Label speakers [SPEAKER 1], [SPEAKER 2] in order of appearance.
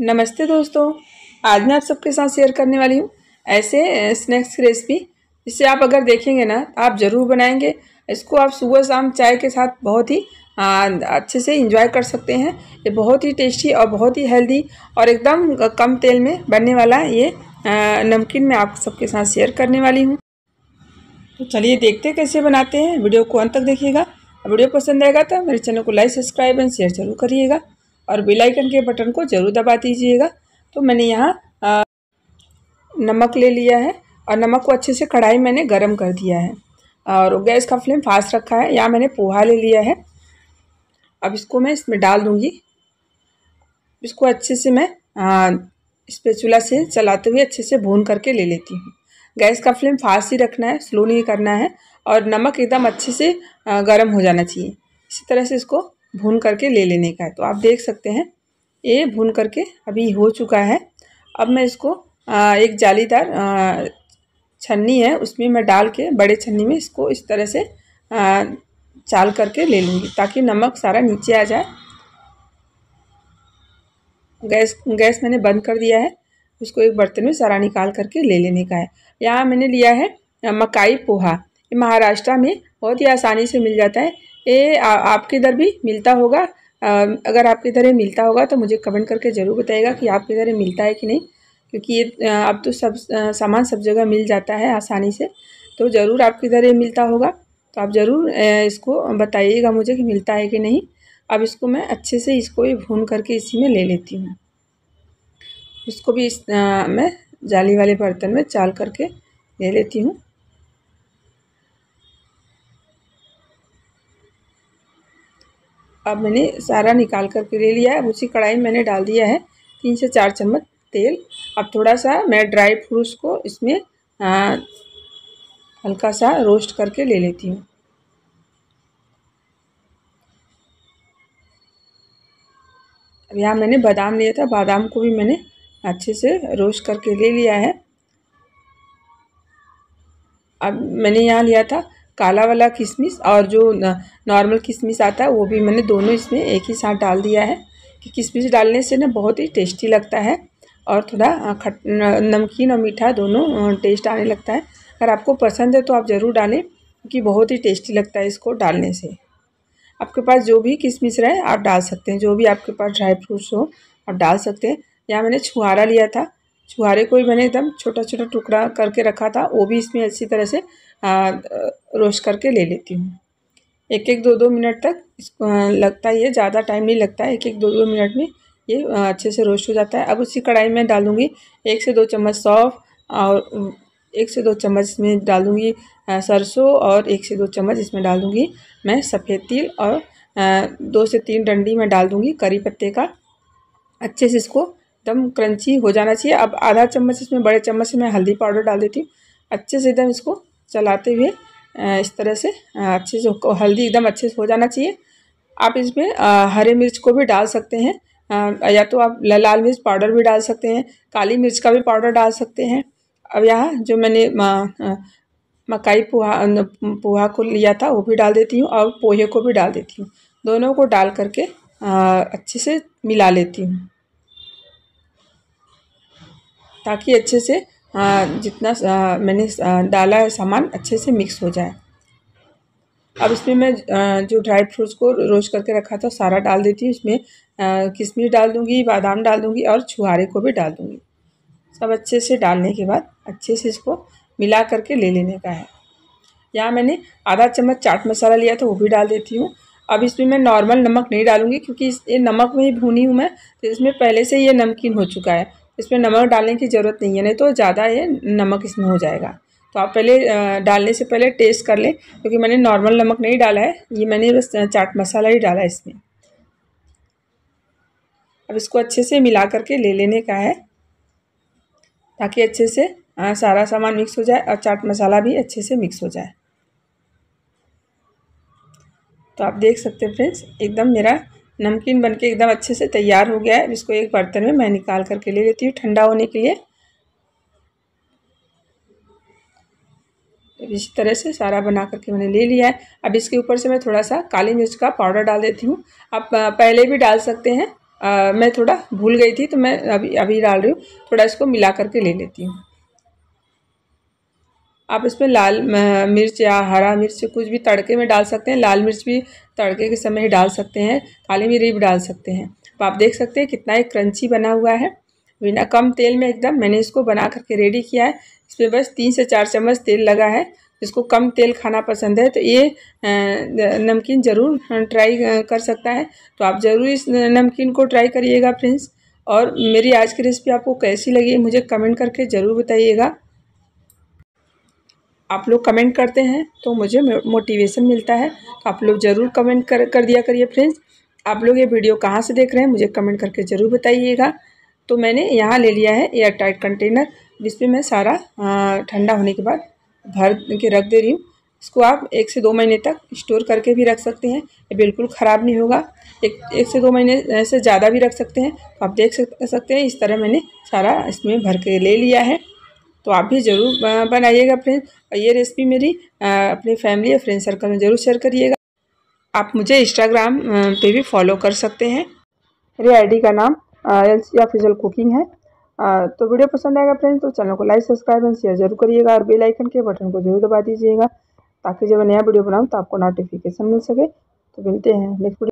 [SPEAKER 1] नमस्ते दोस्तों आज मैं आप सबके साथ शेयर करने वाली हूँ ऐसे स्नैक्स की रेसिपी जिसे आप अगर देखेंगे ना तो आप ज़रूर बनाएंगे इसको आप सुबह शाम चाय के साथ बहुत ही अच्छे से इंजॉय कर सकते हैं ये बहुत ही टेस्टी और बहुत ही हेल्दी और एकदम कम तेल में बनने वाला ये नमकीन मैं आप सबके साथ शेयर करने वाली हूँ तो चलिए देखते कैसे बनाते हैं वीडियो को अंत तक देखिएगा वीडियो पसंद आएगा तो मेरे चैनल को लाइक सब्सक्राइब एंड शेयर जरूर करिएगा और बेल आइकन के बटन को ज़रूर दबा दीजिएगा तो मैंने यहाँ नमक ले लिया है और नमक को अच्छे से कढ़ाई मैंने गर्म कर दिया है और गैस का फ्लेम फास्ट रखा है यहाँ मैंने पोहा ले लिया है अब इसको मैं इसमें डाल दूँगी इसको अच्छे से मैं इस पर चूल्हा से चलाते हुए अच्छे से भून करके ले लेती हूँ गैस का फ्लेम फास्ट ही रखना है स्लो नहीं करना है और नमक एकदम अच्छे से गर्म हो जाना चाहिए इसी तरह से इसको भून करके ले लेने का है तो आप देख सकते हैं ये भून करके अभी हो चुका है अब मैं इसको एक जालीदार छन्नी है उसमें मैं डाल के बड़े छन्नी में इसको इस तरह से चाल करके ले लूँगी ताकि नमक सारा नीचे आ जाए गैस गैस मैंने बंद कर दिया है उसको एक बर्तन में सारा निकाल करके ले लेने का है यहाँ मैंने लिया है मकाई पोहा ये महाराष्ट्र में बहुत ही आसानी से मिल जाता है ये आपके इधर भी मिलता होगा अगर आपके इधर ये मिलता होगा तो मुझे कमेंट करके ज़रूर बताइएगा कि आपके इधर ये मिलता है कि नहीं क्योंकि ये अब तो सब सामान सब जगह मिल जाता है आसानी से तो ज़रूर आपके इधर ये मिलता होगा तो आप ज़रूर इसको बताइएगा मुझे कि मिलता है कि नहीं अब इसको मैं अच्छे से इसको भी भून करके इसी में ले लेती हूँ इसको भी इस आ, मैं जाली वाले बर्तन में चाल करके ले लेती हूँ अब मैंने सारा निकाल करके ले लिया है उसी कढ़ाई मैंने डाल दिया है तीन से चार चम्मच तेल अब थोड़ा सा मैं ड्राई फ्रूट्स को इसमें हल्का सा रोस्ट करके ले लेती हूँ अब यहाँ मैंने बादाम लिया था बादाम को भी मैंने अच्छे से रोस्ट करके ले लिया है अब मैंने यहाँ लिया था काला वाला किशमिश और जो नॉर्मल किशमिश आता है वो भी मैंने दोनों इसमें एक ही साथ डाल दिया है कि किशमिश डालने से ना बहुत ही टेस्टी लगता है और थोड़ा खट नमकीन और मीठा दोनों टेस्ट आने लगता है अगर आपको पसंद है तो आप ज़रूर डालें क्योंकि बहुत ही टेस्टी लगता है इसको डालने से आपके पास जो भी किशमिश रहे आप डाल सकते हैं जो भी आपके पास ड्राई फ्रूट्स हो आप डाल सकते हैं यहाँ मैंने छुहारा लिया था छुहारे को भी मैंने एकदम छोटा छोटा टुकड़ा करके रखा था वो भी इसमें अच्छी तरह से रोस्ट करके ले लेती हूँ एक एक दो दो मिनट तक लगता ही है ज़्यादा टाइम नहीं लगता है एक एक दो दो मिनट में ये अच्छे से रोस्ट हो जाता है अब उसी कढ़ाई में डालूँगी एक से दो चम्मच सौफ और एक से दो चम्मच में डालूँगी सरसों और एक से दो चम्मच इसमें डालूँगी मैं सफ़ेद तिल और दो से तीन डंडी में डाल दूँगी करी पत्ते का अच्छे से इसको एकदम क्रंची हो जाना चाहिए अब आधा चम्मच इसमें बड़े चम्मच से मैं हल्दी पाउडर डाल देती हूँ अच्छे से एकदम इसको चलाते हुए इस तरह से अच्छे से हल्दी एकदम अच्छे से हो जाना चाहिए आप इसमें हरे मिर्च को भी डाल सकते हैं या तो आप लाल मिर्च पाउडर भी डाल सकते हैं काली मिर्च का भी पाउडर डाल सकते हैं अब यहाँ जो मैंने मकाई पोहा पोहा को लिया था वो भी डाल देती हूँ और पोहे को भी डाल देती हूँ दोनों को डाल करके आ, अच्छे से मिला लेती हूँ ताकि अच्छे से जितना मैंने डाला है सामान अच्छे से मिक्स हो जाए अब इसमें मैं जो ड्राई फ्रूट्स को रोस्ट करके रखा था सारा डाल देती हूँ इसमें किशमिश डाल दूँगी बादाम डाल दूँगी और छुहारे को भी डाल दूँगी सब अच्छे से डालने के बाद अच्छे से इसको मिला करके ले लेने का है यहाँ मैंने आधा चम्मच चाट मसाला लिया था वो भी डाल देती हूँ अब इसमें मैं नॉर्मल नमक नहीं डालूंगी क्योंकि ये नमक में ही भूनी हूँ मैं तो इसमें पहले से ये नमकीन हो चुका है इसमें नमक डालने की ज़रूरत नहीं है नहीं तो ज़्यादा ये नमक इसमें हो जाएगा तो आप पहले डालने से पहले टेस्ट कर लें क्योंकि मैंने नॉर्मल नमक नहीं डाला है ये मैंने बस चाट मसाला ही डाला है इसमें अब इसको अच्छे से मिला करके ले लेने का है ताकि अच्छे से आ, सारा सामान मिक्स हो जाए और चाट मसाला भी अच्छे से मिक्स हो जाए तो आप देख सकते हैं फ्रेंड्स एकदम मेरा नमकीन बनके एकदम अच्छे से तैयार हो गया है इसको एक बर्तन में मैं निकाल करके ले लेती हूँ ठंडा होने के लिए इस तरह से सारा बना करके मैंने ले लिया है अब इसके ऊपर से मैं थोड़ा सा काली मिर्च का पाउडर डाल देती हूँ आप पहले भी डाल सकते हैं आ, मैं थोड़ा भूल गई थी तो मैं अभी अभी डाल रही हूँ थोड़ा इसको मिला करके ले लेती हूँ आप इसमें लाल मिर्च या हरा मिर्च कुछ भी तड़के में डाल सकते हैं लाल मिर्च भी तड़के के समय ही डाल सकते हैं काली मिर्च भी डाल सकते हैं तो आप देख सकते हैं कितना एक क्रंची बना हुआ है बिना कम तेल में एकदम मैंने इसको बना करके रेडी किया है इसमें बस तीन से चार चम्मच तेल लगा है जिसको कम तेल खाना पसंद है तो ये नमकीन ज़रूर ट्राई कर सकता है तो आप ज़रूर इस नमकीन को ट्राई करिएगा फ्रेंड्स और मेरी आज की रेसिपी आपको कैसी लगी मुझे कमेंट करके ज़रूर बताइएगा आप लोग कमेंट करते हैं तो मुझे मोटिवेशन मिलता है तो आप लोग ज़रूर कमेंट कर कर दिया करिए फ्रेंड्स आप लोग ये वीडियो कहाँ से देख रहे हैं मुझे कमेंट करके ज़रूर बताइएगा तो मैंने यहाँ ले लिया है एयर टाइट कंटेनर जिसमें मैं सारा ठंडा होने के बाद भर के रख दे रही हूँ इसको आप एक से दो महीने तक स्टोर करके भी रख सकते हैं ये बिल्कुल ख़राब नहीं होगा एक एक से दो महीने से ज़्यादा भी रख सकते हैं तो आप देख सकते हैं इस तरह मैंने सारा इसमें भर के ले लिया है तो आप भी ज़रूर बनाइएगा फ्रेंड्स और ये रेसिपी मेरी अपनी फैमिली या फ्रेंड सर्कल में ज़रूर शेयर करिएगा आप मुझे इंस्टाग्राम पे भी फॉलो कर सकते हैं मेरी आईडी का नाम एल सी ऑफिशियल कुकिंग है आ, तो वीडियो पसंद आएगा फ्रेंड्स तो चैनल को लाइक सब्सक्राइब एंड शेयर जरूर करिएगा और बेल आइकन के बटन को जरूर दबा दीजिएगा ताकि जब मैं नया वीडियो बनाऊँ तो आपको नोटिफिकेशन मिल सके तो मिलते हैं नेक्स्ट